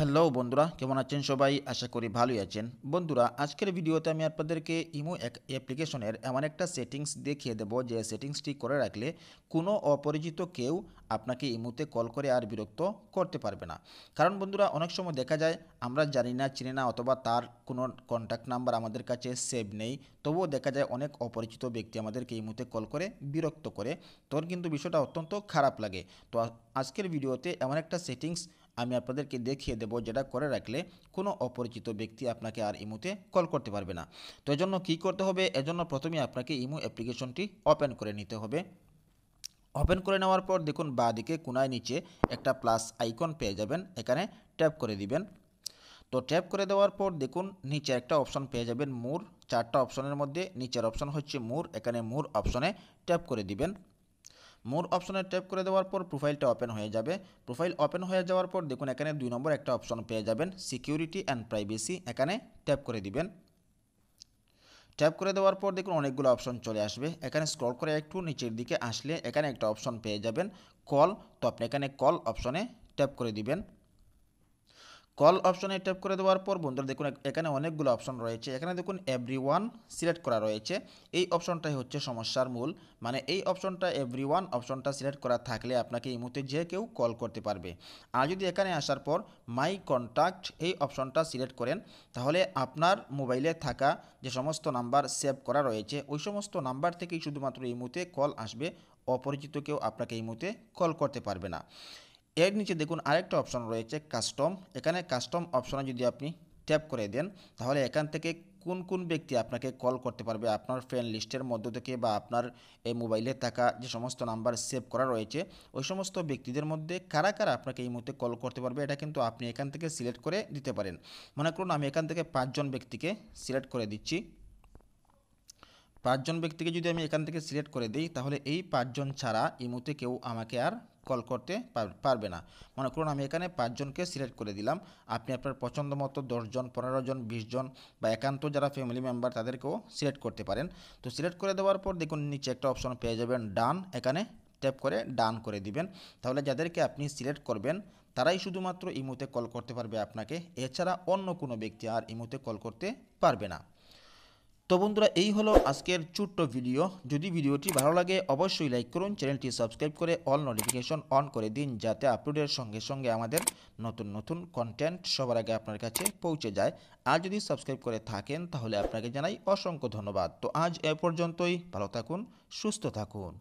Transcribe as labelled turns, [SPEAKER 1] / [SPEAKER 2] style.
[SPEAKER 1] hello বন্ধুরা কেমন আছেন সবাই আশা করি ভালোই আছেন বন্ধুরা আজকের ভিডিওতে আমি আপনাদেরকে ইমো অ্যাপ্লিকেশনের এমন একটা সেটিংস দেখিয়ে দেব যে সেটিংসটি করে রাখলে কোনো অপরিচিত কেউ আপনাকে ইমোতে কল করে আর বিরক্ত করতে পারবে না কারণ বন্ধুরা অনেক সময় দেখা যায় আমরা জানি না চিনি না অথবা তার কোনো কন্ট্যাক্ট নাম্বার আমাদের কাছে সেভ নেই তবুও দেখা যায় অনেক অপরিচিত ব্যক্তি আমাদেরকে ইমোতে কল করে বিরক্ত করে তোর কিন্তু বিষয়টা অত্যন্ত খারাপ লাগে তো আজকের ভিডিওতে এমন একটা সেটিংস আমি আপনাদেরকে দেখিয়ে দেবো যেটা করে রাখলে কোনো অপরিচিত ব্যক্তি আপনাকে আর ইমুতে কল করতে পারবে না তো এজন্য কী করতে হবে এজন্য প্রথমে আপনাকে ইমু অ্যাপ্লিকেশনটি ওপেন করে নিতে হবে ওপেন করে নেওয়ার পর দেখুন বা দিকে কোনায় নিচে একটা প্লাস আইকন পেয়ে যাবেন এখানে ট্যাপ করে দিবেন তো ট্যাপ করে দেওয়ার পর দেখুন নিচে একটা অপশন পেয়ে যাবেন মোর চারটা অপশনের মধ্যে নিচের অপশন হচ্ছে মোর এখানে মোর অপশনে ট্যাপ করে দিবেন মোর অপশনে ট্যাপ করে দেওয়ার পর প্রোফাইলটা ওপেন হয়ে যাবে প্রোফাইল ওপেন হয়ে যাওয়ার পর দেখুন এখানে দুই নম্বর একটা অপশন পেয়ে যাবেন সিকিউরিটি অ্যান্ড প্রাইভেসি এখানে ট্যাপ করে দিবেন ট্যাপ করে দেওয়ার পর দেখুন অনেকগুলো অপশন চলে আসবে এখানে স্ক্রল করে একটু নিচের দিকে আসলে এখানে একটা অপশন পেয়ে যাবেন কল তো আপনি এখানে কল অপশনে ট্যাপ করে দিবেন কল অপশনে ট্যাপ করে দেওয়ার পর বন্ধুরা দেখুন এখানে অনেকগুলো অপশন রয়েছে এখানে দেখুন এভরি ওয়ান সিলেক্ট করা রয়েছে এই অপশনটাই হচ্ছে সমস্যার মূল মানে এই অপশনটা এভরি ওয়ান অপশনটা সিলেক্ট করা থাকলে আপনাকে এই মুহূর্তে যে কেউ কল করতে পারবে আর যদি এখানে আসার পর মাই কন্ট্যাক্ট এই অপশনটা সিলেক্ট করেন তাহলে আপনার মোবাইলে থাকা যে সমস্ত নাম্বার সেভ করা রয়েছে ওই সমস্ত নাম্বার থেকেই শুধুমাত্র এই মুহূর্তে কল আসবে অপরিচিত কেউ আপনাকে এই মুহূর্তে কল করতে পারবে না এর নিচে দেখুন আরেকটা অপশন রয়েছে কাস্টম এখানে কাস্টম অপশনে যদি আপনি ট্যাপ করে দেন তাহলে এখান থেকে কোন কোন ব্যক্তি আপনাকে কল করতে পারবে আপনার ফ্রেন্ড লিস্টের মধ্য থেকে বা আপনার এই মোবাইলে থাকা যে সমস্ত নাম্বার সেভ করা রয়েছে ওই সমস্ত ব্যক্তিদের মধ্যে কারা কারা আপনাকে এই মুহূর্তে কল করতে পারবে এটা কিন্তু আপনি এখান থেকে সিলেক্ট করে দিতে পারেন মনে করুন আমি এখান থেকে পাঁচজন ব্যক্তিকে সিলেক্ট করে দিচ্ছি পাঁচজন ব্যক্তিকে যদি আমি এখান থেকে সিলেক্ট করে দিই তাহলে এই পাঁচজন ছাড়া এই মুহূর্তে কেউ আমাকে আর কল করতে পারবে না মনে করুন আমি এখানে পাঁচজনকে সিলেক্ট করে দিলাম আপনি আপনার পছন্দ মতো দশজন পনেরো জন জন বা একান্ত যারা ফ্যামিলি মেম্বার তাদেরকেও সিলেক্ট করতে পারেন তো সিলেক্ট করে দেওয়ার পর দেখুন নিচে একটা অপশন পেয়ে যাবেন ডান এখানে ট্যাপ করে ডান করে দিবেন তাহলে যাদেরকে আপনি সিলেক্ট করবেন তারাই শুধুমাত্র ইমুতে কল করতে পারবে আপনাকে এছাড়া অন্য কোনো ব্যক্তি আর ইমুতে কল করতে পারবে না তো বন্ধুরা এই হলো আজকের ছোট্ট ভিডিও যদি ভিডিওটি ভালো লাগে অবশ্যই লাইক করুন চ্যানেলটি সাবস্ক্রাইব করে অল নোটিফিকেশন অন করে দিন যাতে আপলোডের সঙ্গে সঙ্গে আমাদের নতুন নতুন কন্টেন্ট সবার আগে আপনার কাছে পৌঁছে যায় আর যদি সাবস্ক্রাইব করে থাকেন তাহলে আপনাকে জানাই অসংখ্য ধন্যবাদ তো আজ এ পর্যন্তই ভালো থাকুন সুস্থ থাকুন